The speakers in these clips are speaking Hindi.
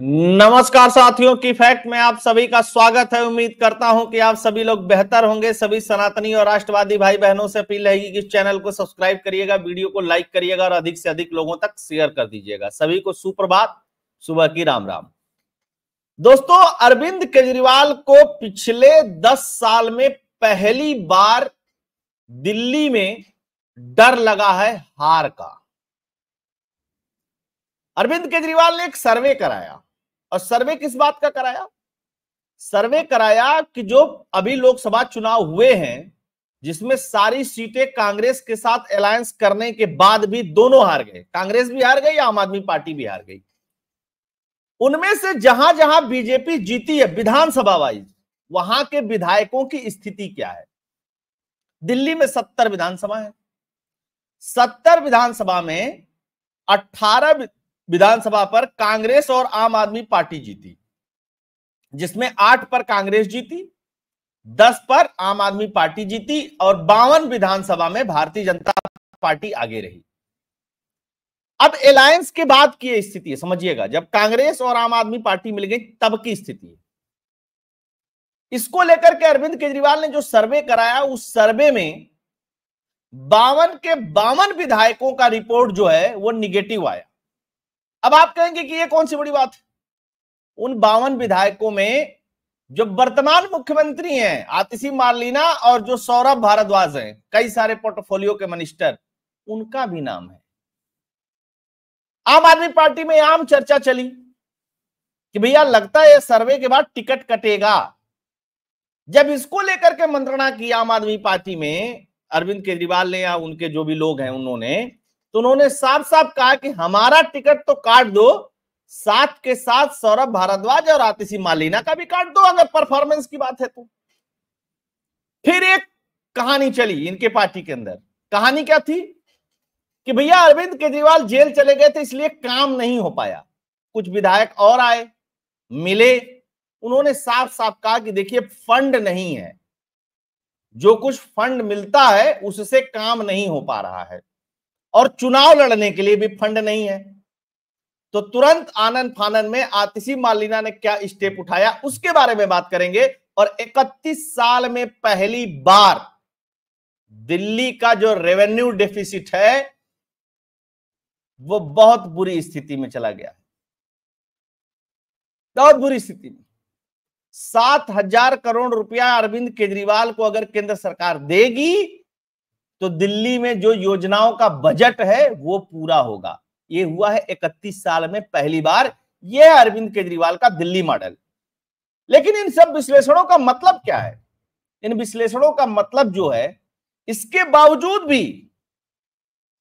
नमस्कार साथियों की फैक्ट में आप सभी का स्वागत है उम्मीद करता हूं कि आप सभी लोग बेहतर होंगे सभी सनातनी और राष्ट्रवादी भाई बहनों से अपील रहेगी कि चैनल को सब्सक्राइब करिएगा वीडियो को लाइक करिएगा और अधिक से अधिक लोगों तक शेयर कर दीजिएगा सभी को सुप्रभात सुबह की राम राम दोस्तों अरविंद केजरीवाल को पिछले दस साल में पहली बार दिल्ली में डर लगा है हार का अरविंद केजरीवाल ने एक सर्वे कराया और सर्वे किस बात का कराया सर्वे कराया कि जो अभी लोकसभा चुनाव हुए हैं जिसमें सारी सीटें कांग्रेस के साथ अलायंस करने के बाद भी दोनों हार गए कांग्रेस भी हार गई आम आदमी पार्टी भी हार गई उनमें से जहां जहां बीजेपी जीती है विधानसभा वाइज वहां के विधायकों की स्थिति क्या है दिल्ली में सत्तर विधानसभा है सत्तर विधानसभा में अठारह विधानसभा पर कांग्रेस और आम आदमी पार्टी जीती जिसमें आठ पर कांग्रेस जीती दस पर आम आदमी पार्टी जीती और बावन विधानसभा में भारतीय जनता पार्टी आगे रही अब अलायंस के बाद की स्थिति है समझिएगा जब कांग्रेस और आम आदमी पार्टी मिल गई तब की स्थिति है इसको लेकर के अरविंद केजरीवाल ने जो सर्वे कराया उस सर्वे में बावन के बावन विधायकों का रिपोर्ट जो है वो निगेटिव आया अब आप कहेंगे कि ये कौन सी बड़ी बात उन बावन विधायकों में जो वर्तमान मुख्यमंत्री हैं आतिशी मार्लिना और जो सौरभ भारद्वाज हैं कई सारे पोर्टफोलियो के मिनिस्टर उनका भी नाम है आम आदमी पार्टी में आम चर्चा चली कि भैया लगता है सर्वे के बाद टिकट कटेगा जब इसको लेकर के मंत्रणा की आम आदमी पार्टी में अरविंद केजरीवाल ने या उनके जो भी लोग हैं उन्होंने तो उन्होंने साफ साफ कहा कि हमारा टिकट तो काट दो साथ के साथ सौरभ भारद्वाज और आतिशी मालिना का भी काट दो अगर परफॉर्मेंस की बात है तो फिर एक कहानी चली इनके पार्टी के अंदर कहानी क्या थी कि भैया अरविंद केजरीवाल जेल चले गए थे इसलिए काम नहीं हो पाया कुछ विधायक और आए मिले उन्होंने साफ साफ कहा कि देखिए फंड नहीं है जो कुछ फंड मिलता है उससे काम नहीं हो पा रहा है और चुनाव लड़ने के लिए भी फंड नहीं है तो तुरंत आनंद फानन में आतिशी मालिना ने क्या स्टेप उठाया उसके बारे में बात करेंगे और 31 साल में पहली बार दिल्ली का जो रेवेन्यू डेफिसिट है वो बहुत बुरी स्थिति में चला गया बहुत बुरी स्थिति में सात हजार करोड़ रुपया अरविंद केजरीवाल को अगर केंद्र सरकार देगी तो दिल्ली में जो योजनाओं का बजट है वो पूरा होगा ये हुआ है इकतीस साल में पहली बार ये अरविंद केजरीवाल का दिल्ली मॉडल लेकिन इन सब विश्लेषणों का मतलब क्या है इन विश्लेषणों का मतलब जो है इसके बावजूद भी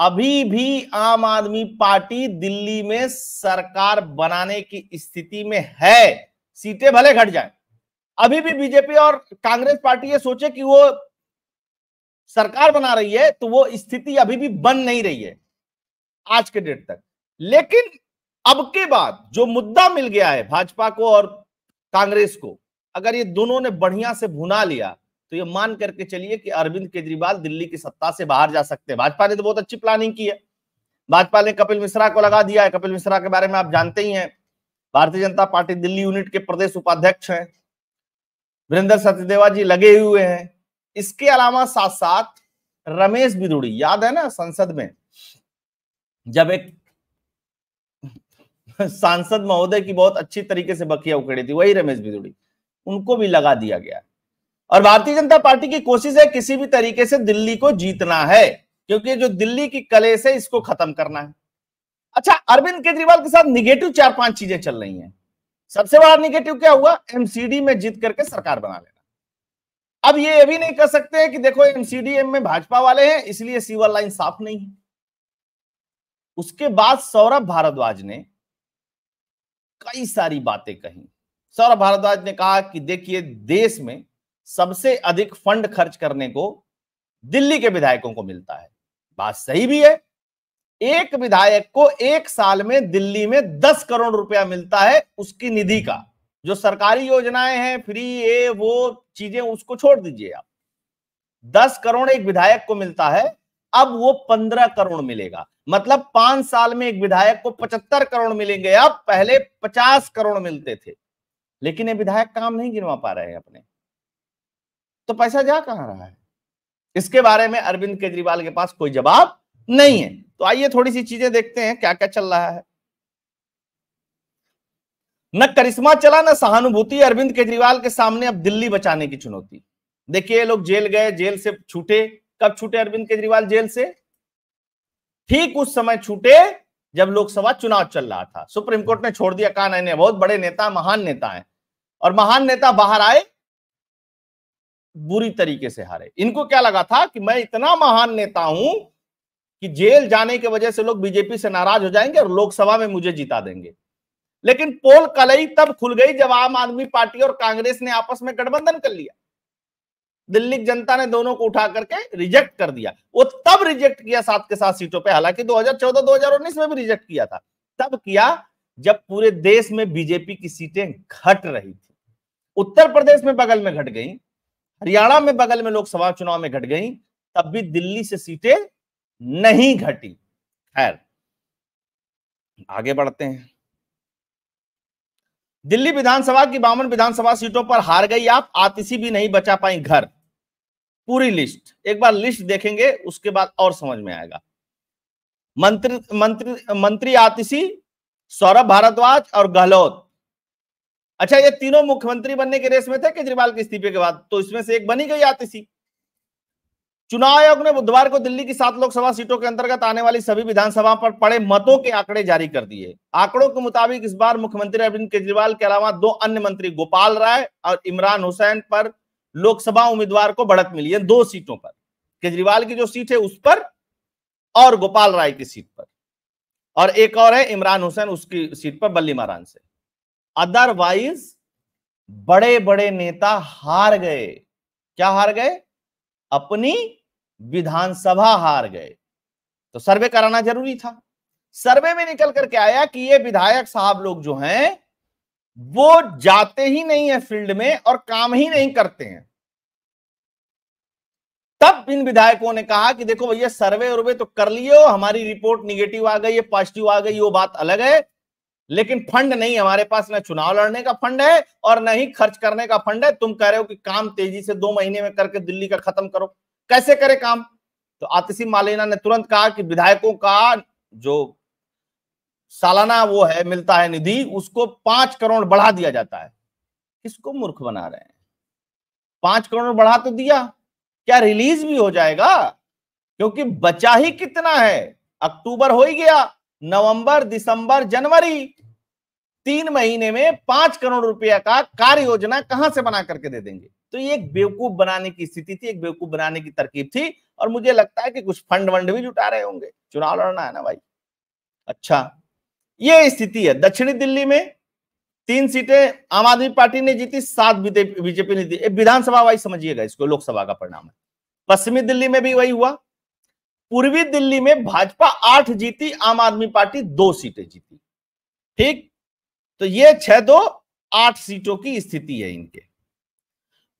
अभी भी आम आदमी पार्टी दिल्ली में सरकार बनाने की स्थिति में है सीटें भले घट जाए अभी भी बीजेपी और कांग्रेस पार्टी ये सोचे कि वो सरकार बना रही है तो वो स्थिति अभी भी बन नहीं रही है आज के डेट तक लेकिन अब के बाद जो मुद्दा मिल गया है भाजपा को और कांग्रेस को अगर ये दोनों ने बढ़िया से भुना लिया तो ये मान करके चलिए कि अरविंद केजरीवाल दिल्ली की सत्ता से बाहर जा सकते हैं भाजपा ने तो बहुत अच्छी प्लानिंग की है भाजपा ने कपिल मिश्रा को लगा दिया है कपिल मिश्रा के बारे में आप जानते ही हैं भारतीय जनता पार्टी दिल्ली यूनिट के प्रदेश उपाध्यक्ष हैं वीरेंद्र सत्यदेवा जी लगे हुए हैं इसके अलावा साथ साथ रमेश बिदुड़ी याद है ना संसद में जब एक सांसद महोदय की बहुत अच्छी तरीके से बकिया उखड़ी थी वही रमेश बिदुड़ी उनको भी लगा दिया गया और भारतीय जनता पार्टी की कोशिश है किसी भी तरीके से दिल्ली को जीतना है क्योंकि जो दिल्ली की कले से इसको खत्म करना है अच्छा अरविंद केजरीवाल के साथ निगेटिव चार पांच चीजें चल रही हैं सबसे बड़ा निगेटिव क्या हुआ एमसीडी में जीत करके सरकार बना लेना अब ये भी नहीं कर सकते कि देखो एमसीडीएम में भाजपा वाले हैं इसलिए सीवर लाइन साफ नहीं है उसके बाद सौरभ भारद्वाज ने कई सारी बातें कही सौरभ भारद्वाज ने कहा कि देखिए देश में सबसे अधिक फंड खर्च करने को दिल्ली के विधायकों को मिलता है बात सही भी है एक विधायक को एक साल में दिल्ली में दस करोड़ रुपया मिलता है उसकी निधि का जो सरकारी योजनाएं हैं फ्री ये वो चीजें उसको छोड़ दीजिए आप दस करोड़ एक विधायक को मिलता है अब वो पंद्रह करोड़ मिलेगा मतलब पांच साल में एक विधायक को पचहत्तर करोड़ मिलेंगे अब पहले पचास करोड़ मिलते थे लेकिन ये विधायक काम नहीं गिनवा पा रहे हैं अपने तो पैसा जा कहां रहा है इसके बारे में अरविंद केजरीवाल के पास कोई जवाब नहीं है तो आइए थोड़ी सी चीजें देखते हैं क्या क्या चल रहा है न करिश्मा चला न सहानुभूति अरविंद केजरीवाल के सामने अब दिल्ली बचाने की चुनौती देखिए लोग जेल गए जेल से छूटे कब छूटे अरविंद केजरीवाल जेल से ठीक उस समय छूटे जब लोकसभा चुनाव चल रहा था सुप्रीम कोर्ट ने छोड़ दिया कहा नहीं बहुत बड़े नेता महान नेता है और महान नेता बाहर आए बुरी तरीके से हारे इनको क्या लगा था कि मैं इतना महान नेता हूं कि जेल जाने की वजह से लोग बीजेपी से नाराज हो जाएंगे और लोकसभा में मुझे जिता देंगे लेकिन पोल कलई तब खुल गई जब आम आदमी पार्टी और कांग्रेस ने आपस में गठबंधन कर लिया दिल्ली की जनता ने दोनों को उठा करके रिजेक्ट कर दिया वो तब रिजेक्ट किया सात के साथ सीटों पे हालांकि 2014-2019 में भी रिजेक्ट किया था तब किया जब पूरे देश में बीजेपी की सीटें घट रही थी उत्तर प्रदेश में बगल में घट गई हरियाणा में बगल में लोकसभा चुनाव में घट गई तब भी दिल्ली से सीटें नहीं घटी खैर आगे बढ़ते हैं दिल्ली विधानसभा की बावन विधानसभा सीटों पर हार गई आप आतिशी भी नहीं बचा पाई घर पूरी लिस्ट एक बार लिस्ट देखेंगे उसके बाद और समझ में आएगा मंत्री मंत्री मंत्री आतिशी सौरभ भारद्वाज और गहलोत अच्छा ये तीनों मुख्यमंत्री बनने के रेस में थे केजरीवाल के इस्तीफे के बाद तो इसमें से एक बनी गई आतिशी चुनाव आयोग ने बुधवार को दिल्ली की सात लोकसभा सीटों के अंतर्गत आने वाली सभी विधानसभा पर पड़े मतों के आंकड़े जारी कर दिए आंकड़ों के मुताबिक इस बार मुख्यमंत्री अरविंद केजरीवाल के अलावा दो अन्य मंत्री गोपाल राय और इमरान हुसैन पर लोकसभा उम्मीदवार को बढ़त मिली है दो सीटों पर केजरीवाल की जो सीट है उस पर और गोपाल राय की सीट पर और एक और है इमरान हुसैन उसकी सीट पर बल्ली मारान से अदरवाइज बड़े बड़े नेता हार गए क्या हार गए अपनी विधानसभा हार गए तो सर्वे कराना जरूरी था सर्वे में निकल करके आया कि ये विधायक साहब लोग जो हैं वो जाते ही नहीं है फील्ड में और काम ही नहीं करते हैं तब इन विधायकों ने कहा कि देखो भैया सर्वे उर्वे तो कर लियो हमारी रिपोर्ट निगेटिव आ गई है पॉजिटिव आ गई वो बात अलग है लेकिन फंड नहीं हमारे पास ना चुनाव लड़ने का फंड है और ना ही खर्च करने का फंड है तुम कह रहे हो कि काम तेजी से दो महीने में करके दिल्ली का खत्म करो कैसे करे काम तो आतिशी मालेना ने तुरंत कहा कि विधायकों का जो सालाना वो है मिलता है निधि उसको पांच करोड़ बढ़ा दिया जाता है किसको मूर्ख बना रहे हैं पांच करोड़ बढ़ा तो दिया क्या रिलीज भी हो जाएगा क्योंकि बचा ही कितना है अक्टूबर हो ही गया नवंबर दिसंबर जनवरी तीन महीने में पांच करोड़ रुपया का कार्य योजना कहां से बना करके दे देंगे तो ये एक बेवकूफ बनाने की स्थिति थी एक बेवकूफ बनाने की तरकीब थी और मुझे लगता है कि कुछ फंड वंड भी जुटा रहे होंगे चुनाव लड़ना है ना भाई अच्छा ये स्थिति है दक्षिणी दिल्ली में तीन सीटें आम आदमी पार्टी ने जीती सात बीजेपी ने जीती विधानसभा वाइज समझिएगा इसको लोकसभा का परिणाम है पश्चिमी दिल्ली में भी वही हुआ पूर्वी दिल्ली में भाजपा आठ जीती आम आदमी पार्टी दो सीटें जीती ठीक तो ये छह दो आठ सीटों की स्थिति है इनके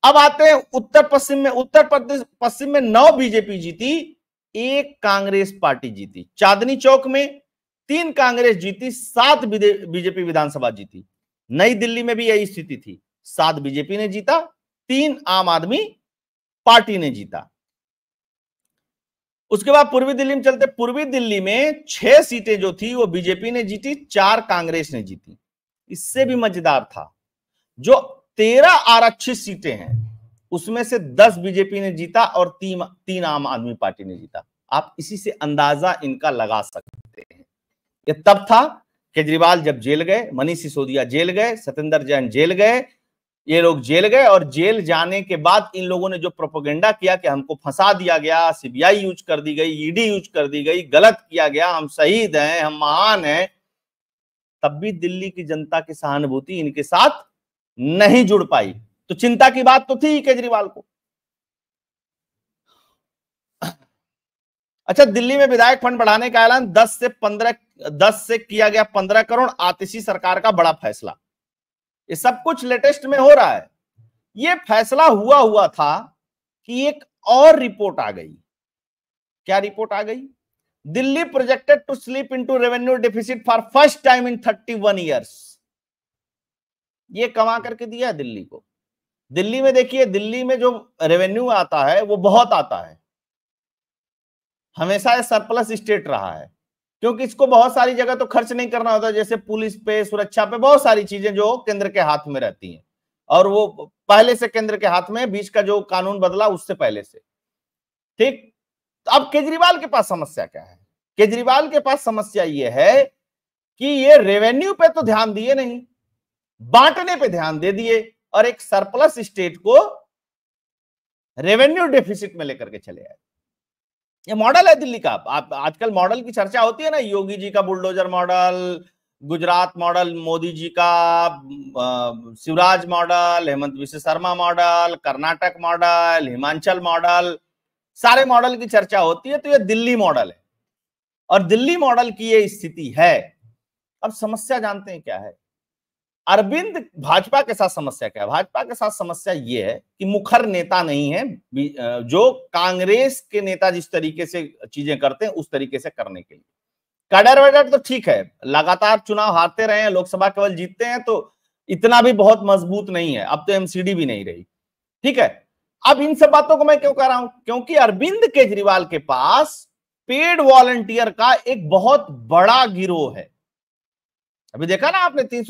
अब आते हैं उत्तर पश्चिम में उत्तर प्रदेश पश्चिम में नौ बीजेपी जीती एक कांग्रेस पार्टी जीती चांदनी चौक में तीन कांग्रेस जीती सात बीजेपी विधानसभा जीती नई दिल्ली में भी यही स्थिति थी सात बीजेपी ने जीता तीन आम आदमी पार्टी ने जीता उसके बाद पूर्वी दिल्ली में चलते पूर्वी दिल्ली में छह सीटें जो थी वो बीजेपी ने जीती चार कांग्रेस ने जीती इससे भी मजेदार था जो तेरह आरक्षित सीटें हैं उसमें से दस बीजेपी ने जीता और तीन तीन आम आदमी पार्टी ने जीता आप इसी से अंदाजा इनका लगा सकते हैं ये तब था केजरीवाल जब जेल गए मनीष सिसोदिया जेल गए सत्येंद्र जैन जेल गए ये लोग जेल गए और जेल जाने के बाद इन लोगों ने जो प्रोपोगेंडा किया कि हमको फंसा दिया गया सीबीआई यूज कर दी गई ईडी यूज कर दी गई गलत किया गया हम शहीद हैं हम महान हैं तब भी दिल्ली की जनता की सहानुभूति इनके साथ नहीं जुड़ पाई तो चिंता की बात तो थी केजरीवाल को अच्छा दिल्ली में विधायक फंड बढ़ाने का ऐलान 10 से 15 10 से किया गया 15 करोड़ आतिशी सरकार का बड़ा फैसला ये सब कुछ लेटेस्ट में हो रहा है ये फैसला हुआ हुआ था कि एक और रिपोर्ट आ गई क्या रिपोर्ट आ गई Delhi projected to slip into revenue deficit for first time in 31 years ये कमा करके दिया दिल्ली को दिल्ली में देखिए दिल्ली में जो रेवेन्यू आता है वो बहुत आता है हमेशा सरप्लस स्टेट रहा है क्योंकि इसको बहुत सारी जगह तो खर्च नहीं करना होता जैसे पुलिस पे सुरक्षा पे बहुत सारी चीजें जो केंद्र के हाथ में रहती हैं और वो पहले से केंद्र के हाथ में बीच का जो कानून बदला उससे पहले से ठीक तो अब केजरीवाल के पास समस्या क्या है केजरीवाल के पास समस्या यह है कि ये रेवेन्यू पे तो ध्यान दिए नहीं बांटने पे ध्यान दे दिए और एक सरप्लस स्टेट को रेवेन्यू डेफिसिट में लेकर के चले आए ये मॉडल है दिल्ली का आप आजकल मॉडल की चर्चा होती है ना योगी जी का bulldozer model Gujarat model Modi ji का Shivraj model Himanta Biswa Sarma model Karnataka model Himachal model सारे मॉडल की चर्चा होती है तो यह दिल्ली मॉडल है और दिल्ली मॉडल की यह स्थिति है अब समस्या जानते हैं क्या है अरविंद भाजपा के साथ समस्या क्या है भाजपा के साथ समस्या ये है कि मुखर नेता नहीं है जो कांग्रेस के नेता जिस तरीके से चीजें करते हैं उस तरीके से करने के लिए कैडर वेडर तो ठीक है लगातार चुनाव हारते रहे हैं लोकसभा केवल जीतते हैं तो इतना भी बहुत मजबूत नहीं है अब तो एमसीडी भी नहीं रही ठीक है अब इन सब बातों को मैं क्यों कह रहा हूं क्योंकि अरविंद केजरीवाल के पास पेड वॉलंटियर का एक बहुत बड़ा गिरोह है अभी देखा ना आपने तीन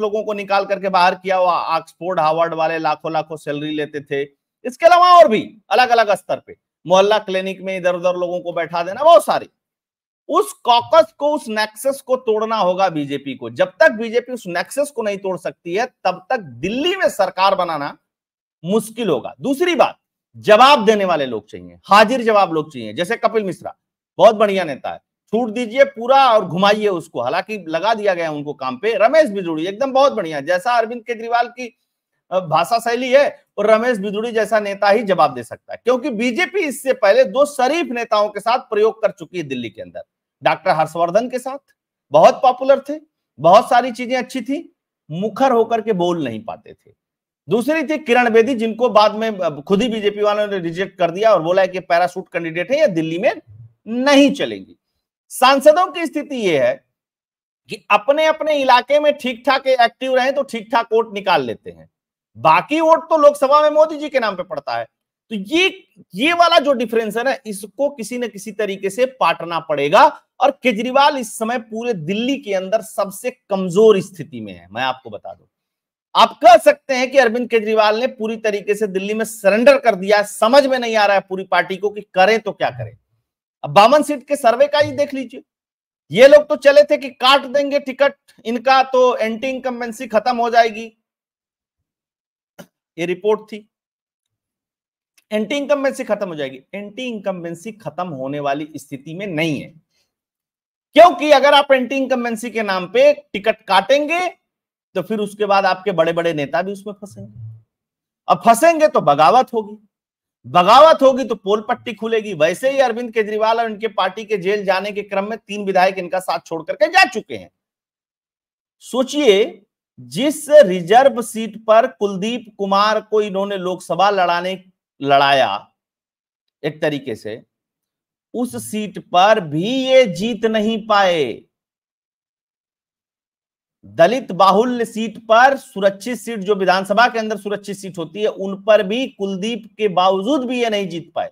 लोगों को निकाल करके बाहर किया हुआ ऑक्सफोर्ड हार्वर्ड वाले लाखों लाखों सैलरी लेते थे इसके अलावा और भी अलग अलग स्तर पे मोहल्ला क्लिनिक में इधर उधर लोगों को बैठा देना बहुत सारे उस कॉकस को उस नेक्सस को तोड़ना होगा बीजेपी को जब तक बीजेपी उस नेक्सस को नहीं तोड़ सकती है तब तक दिल्ली में सरकार बनाना मुश्किल होगा दूसरी बात जवाब देने वाले लोग चाहिए हाजिर जवाब लोग चाहिए जैसे कपिल मिश्रा बहुत बढ़िया नेता है छूट दीजिए पूरा और घुमाइए उसको हालांकि लगा दिया गया उनको काम पे रमेश बिजुड़ी एकदम बहुत बढ़िया जैसा अरविंद केजरीवाल की भाषा शैली है और रमेश बिजुड़ी जैसा नेता ही जवाब दे सकता है क्योंकि बीजेपी इससे पहले दो शरीफ नेताओं के साथ प्रयोग कर चुकी है दिल्ली के अंदर डॉक्टर हर्षवर्धन के साथ बहुत पॉपुलर थे बहुत सारी चीजें अच्छी थी मुखर होकर के बोल नहीं पाते थे दूसरी थी किरण बेदी जिनको बाद में खुद ही बीजेपी वालों ने रिजेक्ट कर दिया और बोला है कि पैरासूट कैंडिडेट है या दिल्ली में नहीं चलेगी सांसदों की स्थिति यह है कि अपने अपने इलाके में ठीक ठाक एक्टिव रहे तो ठीक ठाक वोट निकाल लेते हैं बाकी वोट तो लोकसभा में मोदी जी के नाम पे पड़ता है तो ये ये वाला जो डिफरेंस है ना इसको किसी न किसी तरीके से पाटना पड़ेगा और केजरीवाल इस समय पूरे दिल्ली के अंदर सबसे कमजोर स्थिति में है मैं आपको बता दूं आप कह सकते हैं कि अरविंद केजरीवाल ने पूरी तरीके से दिल्ली में सरेंडर कर दिया समझ में नहीं आ रहा है पूरी पार्टी को कि करें तो क्या करें अब बावन सीट के सर्वे का ही देख लीजिए ये लोग तो चले थे कि काट देंगे टिकट इनका तो एंटी इनकम्बेंसी खत्म हो जाएगी ये रिपोर्ट थी एंटी इनकम्बेंसी खत्म हो जाएगी एंटी इनकम्बेंसी खत्म होने वाली स्थिति में नहीं है क्योंकि अगर आप एंटी इनकम्बेंसी के नाम पे टिकट काटेंगे तो फिर उसके बाद आपके बड़े बड़े नेता भी उसमें फंसेंगे अब फंसेंगे तो बगावत होगी बगावत होगी तो पोल पट्टी खुलेगी वैसे ही अरविंद केजरीवाल और इनके पार्टी के जेल जाने के क्रम में तीन विधायक इनका साथ छोड़ करके जा चुके हैं सोचिए जिस रिजर्व सीट पर कुलदीप कुमार को इन्होंने लोकसभा लड़ाने लड़ाया एक तरीके से उस सीट पर भी ये जीत नहीं पाए दलित बाहुल्य सीट पर सुरक्षित सीट जो विधानसभा के अंदर सुरक्षित सीट होती है उन पर भी कुलदीप के बावजूद भी ये नहीं जीत पाए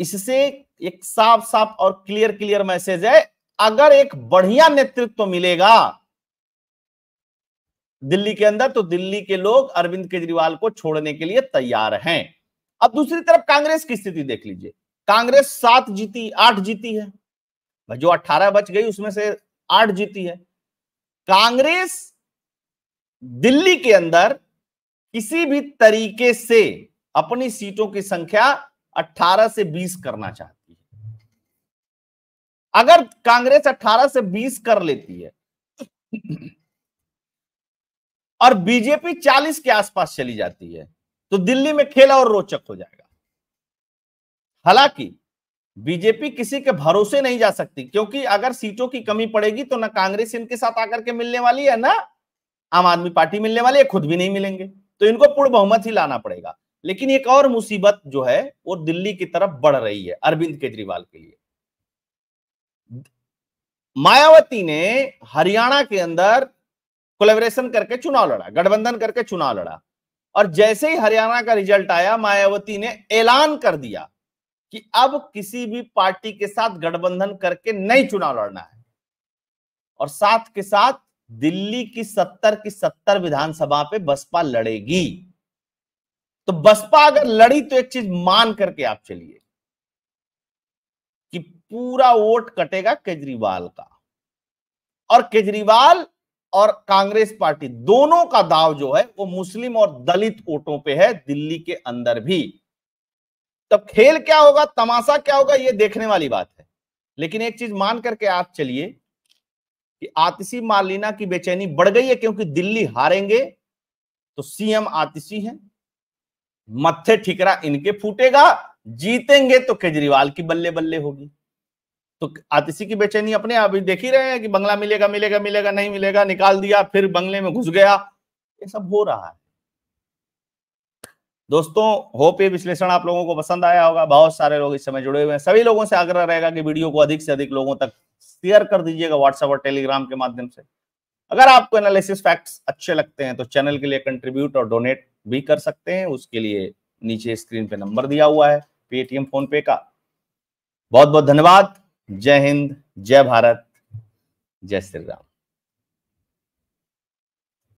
इससे एक साफ साफ और क्लियर क्लियर मैसेज है अगर एक बढ़िया नेतृत्व तो मिलेगा दिल्ली के अंदर तो दिल्ली के लोग अरविंद केजरीवाल को छोड़ने के लिए तैयार हैं अब दूसरी तरफ कांग्रेस की स्थिति देख लीजिए कांग्रेस सात जीती आठ जीती है जो अट्ठारह बच गई उसमें से आठ जीती है कांग्रेस दिल्ली के अंदर किसी भी तरीके से अपनी सीटों की संख्या 18 से 20 करना चाहती है अगर कांग्रेस 18 से 20 कर लेती है और बीजेपी 40 के आसपास चली जाती है तो दिल्ली में खेला और रोचक हो जाएगा हालांकि बीजेपी किसी के भरोसे नहीं जा सकती क्योंकि अगर सीटों की कमी पड़ेगी तो ना कांग्रेस इनके साथ आकर के मिलने वाली है ना आम आदमी पार्टी मिलने वाली है खुद भी नहीं मिलेंगे तो इनको पूर्ण बहुमत ही लाना पड़ेगा लेकिन एक और मुसीबत जो है वो दिल्ली की तरफ बढ़ रही है अरविंद केजरीवाल के लिए मायावती ने हरियाणा के अंदर कोलेबरेशन करके चुनाव लड़ा गठबंधन करके चुनाव लड़ा और जैसे ही हरियाणा का रिजल्ट आया मायावती ने ऐलान कर दिया कि अब किसी भी पार्टी के साथ गठबंधन करके नहीं चुनाव लड़ना है और साथ के साथ दिल्ली की सत्तर की सत्तर विधानसभा पे बसपा लड़ेगी तो बसपा अगर लड़ी तो एक चीज मान करके आप चलिए कि पूरा वोट कटेगा केजरीवाल का और केजरीवाल और कांग्रेस पार्टी दोनों का दाव जो है वो मुस्लिम और दलित वोटों पे है दिल्ली के अंदर भी तब खेल क्या होगा तमाशा क्या होगा ये देखने वाली बात है लेकिन एक चीज मान करके आप चलिए कि आतिशी मालिना की बेचैनी बढ़ गई है क्योंकि दिल्ली हारेंगे तो सीएम आतिशी है मत्थे ठिकरा इनके फूटेगा जीतेंगे तो केजरीवाल की बल्ले बल्ले होगी तो आतिशी की बेचैनी अपने आप देख ही रहे हैं कि बंगला मिलेगा मिलेगा मिलेगा नहीं मिलेगा निकाल दिया फिर बंगले में घुस गया ये सब हो रहा है दोस्तों होप ये विश्लेषण आप लोगों को पसंद आया होगा बहुत सारे लोग इस समय जुड़े हुए हैं सभी लोगों से आग्रह रहेगा कि वीडियो को अधिक से अधिक लोगों तक शेयर कर दीजिएगा व्हाट्सएप और टेलीग्राम के माध्यम से अगर आपको एनालिसिस फैक्ट्स अच्छे लगते हैं तो चैनल के लिए कंट्रीब्यूट और डोनेट भी कर सकते हैं उसके लिए नीचे स्क्रीन पे नंबर दिया हुआ है पेटीएम फोन पे का बहुत बहुत धन्यवाद जय हिंद जय भारत जय श्री राम